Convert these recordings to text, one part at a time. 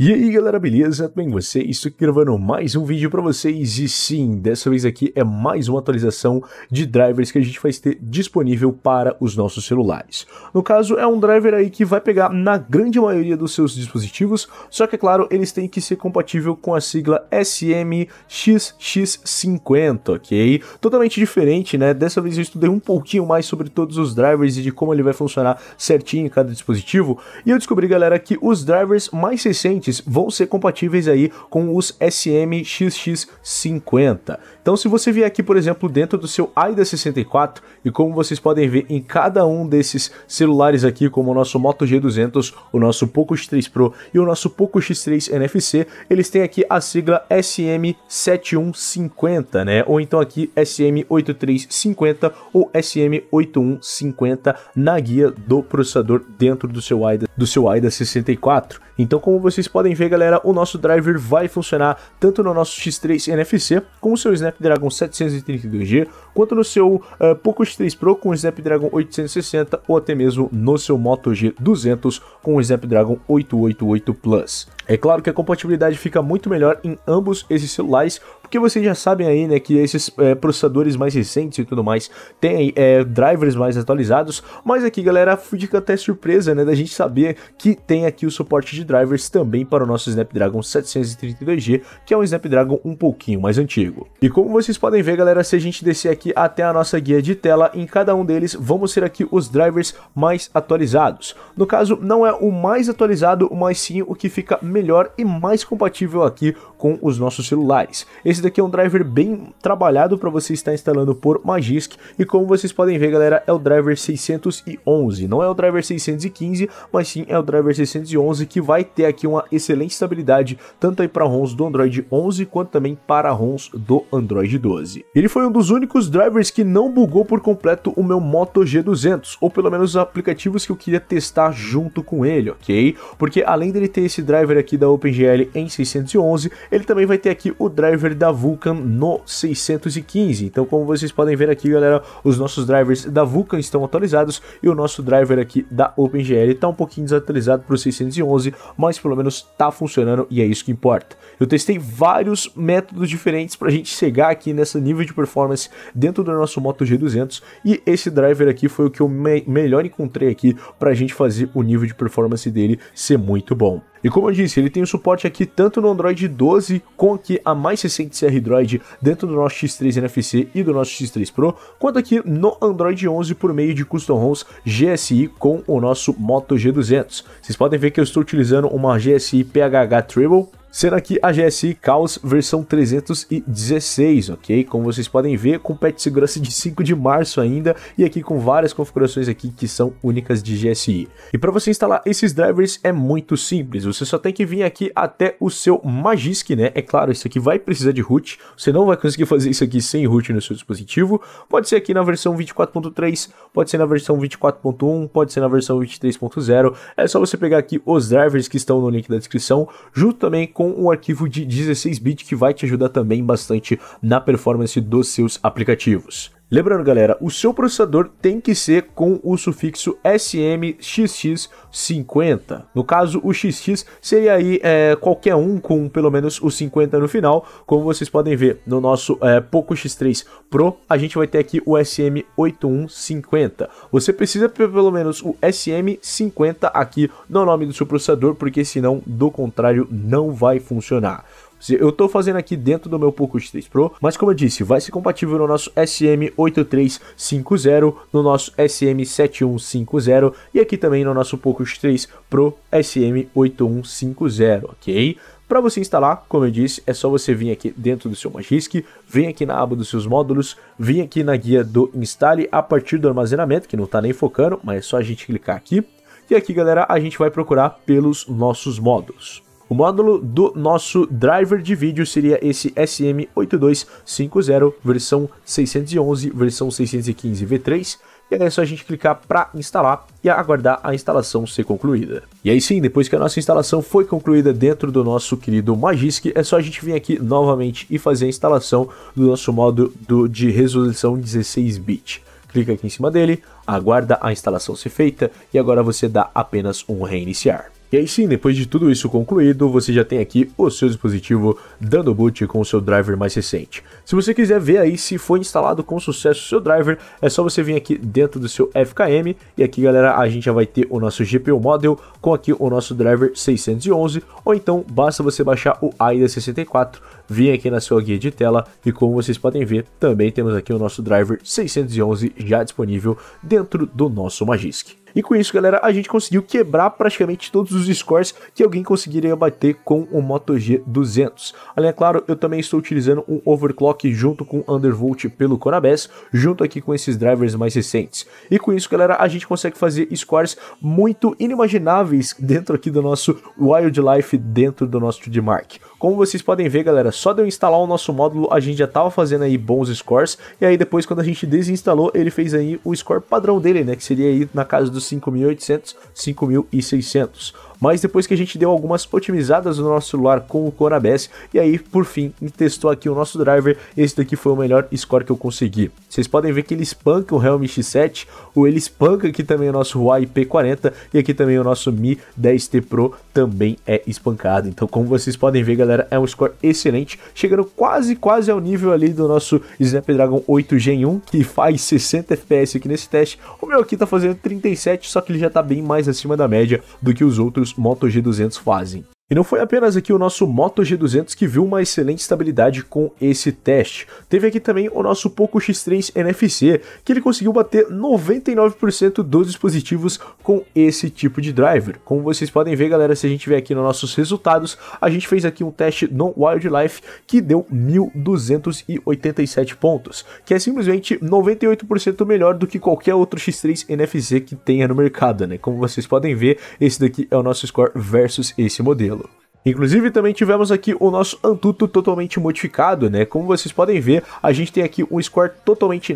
E aí galera, beleza? Tudo bem com vocês? Estou aqui gravando mais um vídeo para vocês e sim, dessa vez aqui é mais uma atualização de drivers que a gente vai ter disponível para os nossos celulares. No caso, é um driver aí que vai pegar na grande maioria dos seus dispositivos, só que é claro, eles têm que ser compatível com a sigla SMXX50, ok? Totalmente diferente, né? Dessa vez eu estudei um pouquinho mais sobre todos os drivers e de como ele vai funcionar certinho em cada dispositivo e eu descobri, galera, que os drivers mais recentes componentes vão ser compatíveis aí com os SMXX50. Então se você vier aqui, por exemplo, dentro do seu AIDA64 e como vocês podem ver em cada um desses celulares aqui, como o nosso Moto G200, o nosso Poco X3 Pro e o nosso Poco X3 NFC, eles têm aqui a sigla SM7150, né? Ou então aqui SM8350 ou SM8150 na guia do processador dentro do seu AIDA, do seu 64. Então como vocês podem podem ver, galera, o nosso driver vai funcionar tanto no nosso X3 NFC, como o seu Snapdragon 732G, quanto no seu uh, Poco X3 Pro com o Snapdragon 860 ou até mesmo no seu Moto G200 com o Snapdragon 888 Plus. É claro que a compatibilidade fica muito melhor em ambos esses celulares, porque vocês já sabem aí, né, que esses é, processadores mais recentes e tudo mais têm é, drivers mais atualizados, mas aqui, galera, fica até surpresa, né, da gente saber que tem aqui o suporte de drivers também para o nosso Snapdragon 732G, que é um Snapdragon um pouquinho mais antigo. E como vocês podem ver, galera, se a gente descer aqui aqui até a nossa guia de tela. Em cada um deles, vamos ser aqui os drivers mais atualizados. No caso, não é o mais atualizado, mas sim o que fica melhor e mais compatível aqui com os nossos celulares. Esse daqui é um driver bem trabalhado para você estar instalando por Magisk e como vocês podem ver, galera, é o driver 611. Não é o driver 615, mas sim é o driver 611 que vai ter aqui uma excelente estabilidade tanto aí para ROMs do Android 11 quanto também para ROMs do Android 12. Ele foi um dos únicos drivers que não bugou por completo o meu Moto G200, ou pelo menos os aplicativos que eu queria testar junto com ele, ok? Porque além dele ter esse driver aqui da OpenGL em 611, ele também vai ter aqui o driver da Vulkan no 615. Então, como vocês podem ver aqui, galera, os nossos drivers da Vulkan estão atualizados e o nosso driver aqui da OpenGL está um pouquinho desatualizado para o 611, mas pelo menos está funcionando e é isso que importa. Eu testei vários métodos diferentes para a gente chegar aqui nesse nível de performance dentro do nosso Moto G200 e esse driver aqui foi o que eu me melhor encontrei aqui para a gente fazer o nível de performance dele ser muito bom. E como eu disse, ele tem o suporte aqui tanto no Android 12 com aqui a mais recente CR Droid dentro do nosso X3 NFC e do nosso X3 Pro, quanto aqui no Android 11 por meio de custom ROMs GSI com o nosso Moto G200. Vocês podem ver que eu estou utilizando uma GSI PHH Tribble sendo aqui a GSI Caos versão 316, ok? Como vocês podem ver, com patch de segurança de 5 de março ainda e aqui com várias configurações aqui que são únicas de GSI. E para você instalar esses drivers é muito simples, você só tem que vir aqui até o seu Magisk, né? É claro, isso aqui vai precisar de root, você não vai conseguir fazer isso aqui sem root no seu dispositivo, pode ser aqui na versão 24.3, pode ser na versão 24.1, pode ser na versão 23.0, é só você pegar aqui os drivers que estão no link da descrição, junto também com um arquivo de 16 bits que vai te ajudar também bastante na performance dos seus aplicativos. Lembrando, galera, o seu processador tem que ser com o sufixo SMXX50. No caso, o XX seria aí é, qualquer um com pelo menos o 50 no final. Como vocês podem ver no nosso é, Poco X3 Pro, a gente vai ter aqui o SM8150. Você precisa ter pelo menos o SM50 aqui no nome do seu processador, porque senão, do contrário, não vai funcionar. Eu estou fazendo aqui dentro do meu Poco X3 Pro, mas como eu disse, vai ser compatível no nosso SM8350, no nosso SM7150 e aqui também no nosso Poco X3 Pro SM8150, ok? Para você instalar, como eu disse, é só você vir aqui dentro do seu Magisk, vir aqui na aba dos seus módulos, vir aqui na guia do Instale a partir do armazenamento, que não está nem focando, mas é só a gente clicar aqui. E aqui, galera, a gente vai procurar pelos nossos módulos. O módulo do nosso driver de vídeo seria esse SM8250 versão 611, versão 615 V3, e aí é só a gente clicar para instalar e aguardar a instalação ser concluída. E aí sim, depois que a nossa instalação foi concluída dentro do nosso querido Magisk, é só a gente vir aqui novamente e fazer a instalação do nosso modo do, de resolução 16-bit. Clica aqui em cima dele, aguarda a instalação ser feita e agora você dá apenas um reiniciar. E aí sim, depois de tudo isso concluído, você já tem aqui o seu dispositivo dando boot com o seu driver mais recente. Se você quiser ver aí se foi instalado com sucesso o seu driver, é só você vir aqui dentro do seu FKM e aqui galera, a gente já vai ter o nosso GPU model com aqui o nosso driver 611 ou então basta você baixar o AIDA64, vir aqui na sua guia de tela e como vocês podem ver, também temos aqui o nosso driver 611 já disponível dentro do nosso Magisk. E com isso, galera, a gente conseguiu quebrar praticamente todos os scores que alguém conseguiria bater com o Moto G200. Além, é claro, eu também estou utilizando um overclock junto com undervolt pelo Corabes, junto aqui com esses drivers mais recentes. E com isso, galera, a gente consegue fazer scores muito inimagináveis dentro aqui do nosso Wildlife, dentro do nosso 3D Mark. Como vocês podem ver, galera, só de eu instalar o nosso módulo, a gente já estava fazendo aí bons scores, e aí depois, quando a gente desinstalou, ele fez aí o score padrão dele, né, que seria aí na casa dos 5.800, 5.600 mas depois que a gente deu algumas otimizadas no nosso celular com o Conabes, e aí por fim testou aqui o nosso driver, esse daqui foi o melhor score que eu consegui. Vocês podem ver que ele espanca o Realme X7, ou ele espanca aqui também o nosso Huawei P40, e aqui também o nosso Mi 10T Pro também é espancado. Então como vocês podem ver galera, é um score excelente, chegando quase quase ao nível ali do nosso Snapdragon 8 Gen 1, que faz 60 FPS aqui nesse teste, o meu aqui tá fazendo 37, só que ele já tá bem mais acima da média do que os outros outros Moto G200 fazem. E não foi apenas aqui o nosso Moto G200 que viu uma excelente estabilidade com esse teste. Teve aqui também o nosso Poco X3 NFC, que ele conseguiu bater 99% dos dispositivos com esse tipo de driver. Como vocês podem ver, galera, se a gente ver aqui nos nossos resultados, a gente fez aqui um teste no Wildlife que deu 1.287 pontos, que é simplesmente 98% melhor do que qualquer outro X3 NFC que tenha no mercado, né? Como vocês podem ver, esse daqui é o nosso score versus esse modelo. Inclusive também tivemos aqui o nosso Antutu totalmente modificado, né? Como vocês podem ver, a gente tem aqui um score totalmente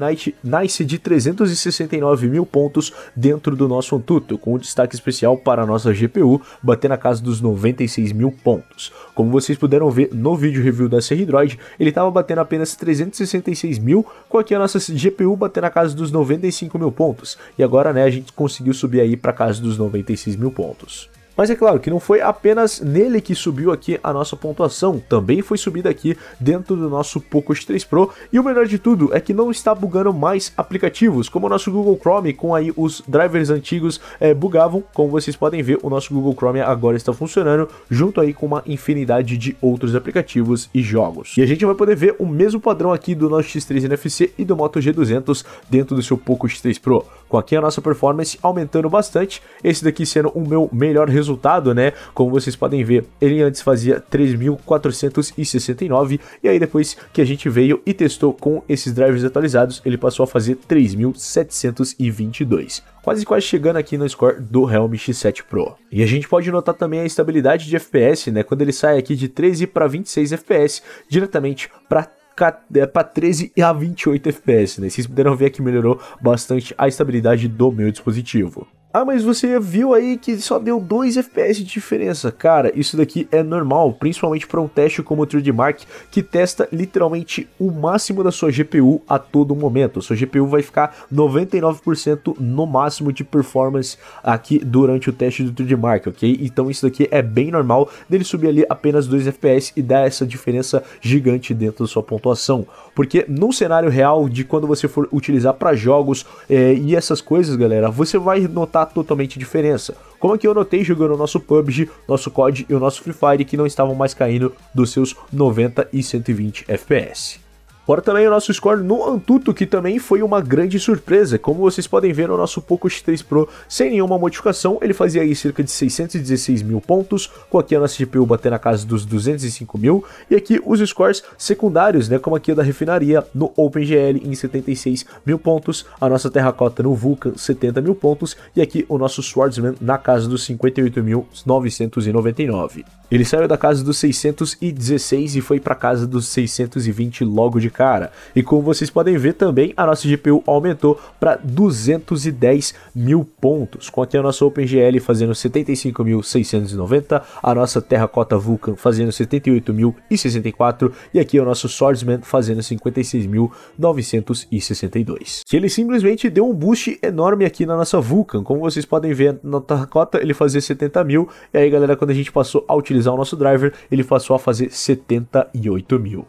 nice, de 369 mil pontos dentro do nosso Antutu, com um destaque especial para a nossa GPU, bater na casa dos 96 mil pontos. Como vocês puderam ver no vídeo review da Droid, ele estava batendo apenas 366 mil, com aqui a nossa GPU batendo na casa dos 95 mil pontos. E agora, né, a gente conseguiu subir aí para a casa dos 96 mil pontos. Mas é claro que não foi apenas nele que subiu aqui a nossa pontuação, também foi subida aqui dentro do nosso Poco X3 Pro. E o melhor de tudo é que não está bugando mais aplicativos, como o nosso Google Chrome, com aí os drivers antigos é, bugavam. Como vocês podem ver, o nosso Google Chrome agora está funcionando, junto aí com uma infinidade de outros aplicativos e jogos. E a gente vai poder ver o mesmo padrão aqui do nosso X3 NFC e do Moto G200 dentro do seu Poco X3 Pro com aqui a nossa performance aumentando bastante, esse daqui sendo o meu melhor resultado, né? Como vocês podem ver, ele antes fazia 3.469 e aí depois que a gente veio e testou com esses drivers atualizados, ele passou a fazer 3.722 quase quase chegando aqui no score do Realme X7 Pro. E a gente pode notar também a estabilidade de FPS, né, quando ele sai aqui de 13 para 26 FPS, diretamente para é para 13 a 28 FPS, né? Vocês puderam ver que melhorou bastante a estabilidade do meu dispositivo. Ah, mas você viu aí que só deu 2 FPS de diferença. Cara, isso daqui é normal, principalmente para um teste como o 3D Mark, que testa literalmente o máximo da sua GPU a todo momento. sua GPU vai ficar 99% no máximo de performance aqui durante o teste do 3D Mark, ok? Então isso daqui é bem normal dele subir ali apenas 2 FPS e dar essa diferença gigante dentro da sua pontuação. Porque no cenário real de quando você for utilizar para jogos é, e essas coisas, galera, você vai notar notar totalmente diferença. Como é que eu notei jogando o nosso PUBG, nosso COD e o nosso Free Fire que não estavam mais caindo dos seus 90 e 120 FPS. Fora também o nosso score no Antuto, que também foi uma grande surpresa. Como vocês podem ver, o nosso Poco X3 Pro, sem nenhuma modificação, ele fazia aí cerca de 616 mil pontos, com aqui a nossa GPU batendo na casa dos 205 mil, e aqui os scores secundários, né, como aqui a da refinaria no OpenGL em 76 mil pontos, a nossa Terracota no Vulcan 70 mil pontos, e aqui o nosso Swordsman na casa dos 58.999. Ele saiu da casa dos 616 e foi para casa dos 620 logo de cara. E como vocês podem ver também, a nossa GPU aumentou para 210 mil pontos, com aqui a nossa OpenGL fazendo 75.690, a nossa Terracota Vulcan fazendo 78.064 e aqui o nosso Swordsman fazendo 56.962. Que ele simplesmente deu um boost enorme aqui na nossa Vulcan, como vocês podem ver na Terracota ele fazia 70 mil e aí galera quando a gente passou a utilizar atualizar o nosso driver, ele passou a fazer 78 mil.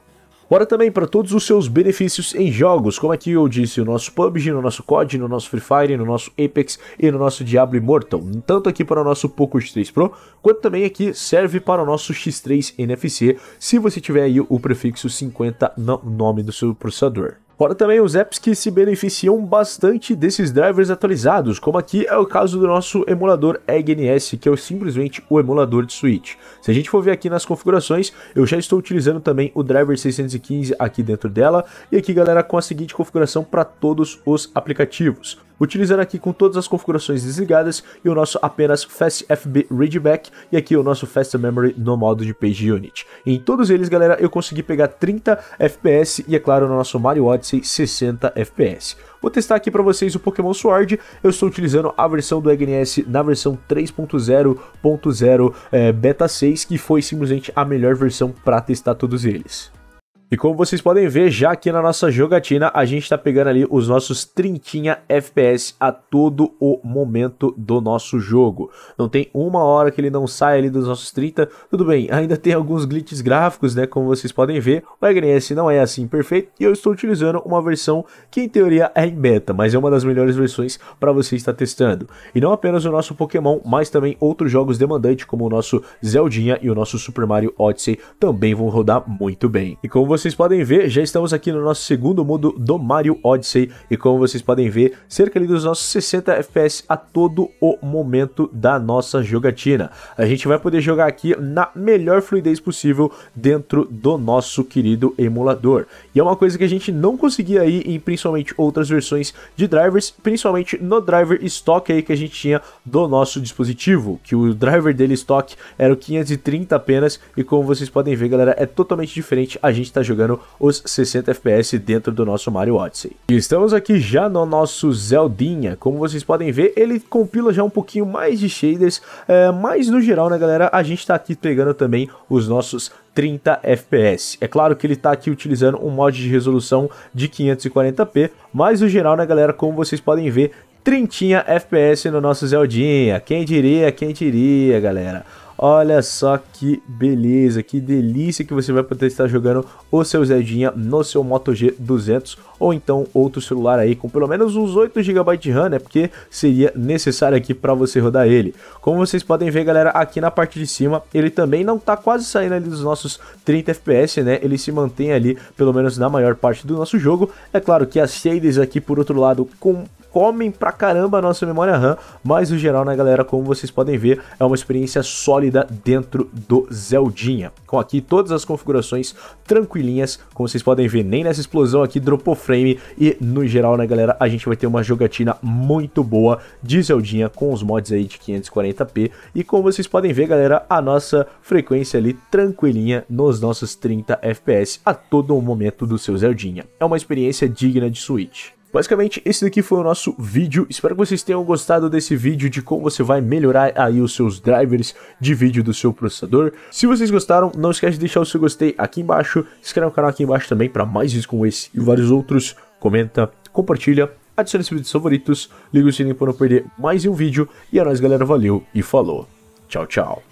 Bora também para todos os seus benefícios em jogos, como aqui eu disse, o nosso PUBG, no nosso COD, no nosso Free Fire, no nosso Apex e no nosso Diablo Immortal, tanto aqui para o nosso Poco X3 Pro, quanto também aqui serve para o nosso X3 NFC, se você tiver aí o prefixo 50 no nome do seu processador. Fora também os apps que se beneficiam bastante desses drivers atualizados, como aqui é o caso do nosso emulador EGNS, que é simplesmente o emulador de Switch. Se a gente for ver aqui nas configurações, eu já estou utilizando também o driver 615 aqui dentro dela, e aqui galera com a seguinte configuração para todos os aplicativos. Utilizando aqui com todas as configurações desligadas e o nosso apenas FastFB Readback e aqui o nosso Fast Memory no modo de Page Unit. Em todos eles, galera, eu consegui pegar 30 FPS e, é claro, no nosso Mario Odyssey 60 FPS. Vou testar aqui para vocês o Pokémon Sword, eu estou utilizando a versão do EGNS na versão 3.0.0 é, eh, Beta 6, que foi simplesmente a melhor versão para testar todos eles. E como vocês podem ver, já aqui na nossa jogatina, a gente está pegando ali os nossos 30 FPS a todo o momento do nosso jogo. Não tem uma hora que ele não sai ali dos nossos 30. Tudo bem, ainda tem alguns glitches gráficos, né? Como vocês podem ver, o EGNS não é assim perfeito e eu estou utilizando uma versão que em teoria é em beta, mas é uma das melhores versões para você estar testando. E não apenas o nosso Pokémon, mas também outros jogos demandantes como o nosso Zeldinha e o nosso Super Mario Odyssey também vão rodar muito bem. E como vocês vocês podem ver, já estamos aqui no nosso segundo mundo do Mario Odyssey e como vocês podem ver, cerca dos nossos 60 FPS a todo o momento da nossa jogatina. A gente vai poder jogar aqui na melhor fluidez possível dentro do nosso querido emulador. E é uma coisa que a gente não conseguia aí em principalmente outras versões de drivers, principalmente no driver stock aí que a gente tinha do nosso dispositivo, que o driver dele stock era o 530 apenas e como vocês podem ver, galera, é totalmente diferente. A gente está estar jogando os 60 FPS dentro do nosso Mario Odyssey. E estamos aqui já no nosso Zeldinha, como vocês podem ver, ele compila já um pouquinho mais de shaders, é, mas no geral, né galera, a gente está aqui pegando também os nossos 30 FPS. É claro que ele está aqui utilizando um mod de resolução de 540p, mas no geral, né galera, como vocês podem ver, trintinha FPS no nosso Zeldinha. Quem diria, quem diria, galera. Olha só que beleza, que delícia que você vai poder estar jogando o seu Zedinha no seu Moto G200 ou então outro celular aí com pelo menos uns 8 GB de RAM, né? Porque seria necessário aqui para você rodar ele. Como vocês podem ver, galera, aqui na parte de cima, ele também não tá quase saindo ali dos nossos 30 FPS, né? Ele se mantém ali, pelo menos na maior parte do nosso jogo. É claro que as shaders aqui, por outro lado, com comem pra caramba a nossa memória RAM, mas no geral, né, galera, como vocês podem ver, é uma experiência sólida dentro do Zeldinha. Com aqui todas as configurações tranquilinhas, como vocês podem ver, nem nessa explosão aqui dropou frame e no geral, né, galera, a gente vai ter uma jogatina muito boa de Zeldinha com os mods aí de 540p e como vocês podem ver, galera, a nossa frequência ali tranquilinha nos nossos 30 FPS a todo momento do seu Zeldinha. É uma experiência digna de Switch. Basicamente, esse daqui foi o nosso vídeo. Espero que vocês tenham gostado desse vídeo de como você vai melhorar aí os seus drivers de vídeo do seu processador. Se vocês gostaram, não esquece de deixar o seu gostei aqui embaixo. Se inscreve no canal aqui embaixo também para mais vídeos como esse e vários outros. Comenta, compartilha, adicione esse vídeo favoritos, liga o sininho para não perder mais um vídeo. E é nóis, galera. Valeu e falou. Tchau, tchau.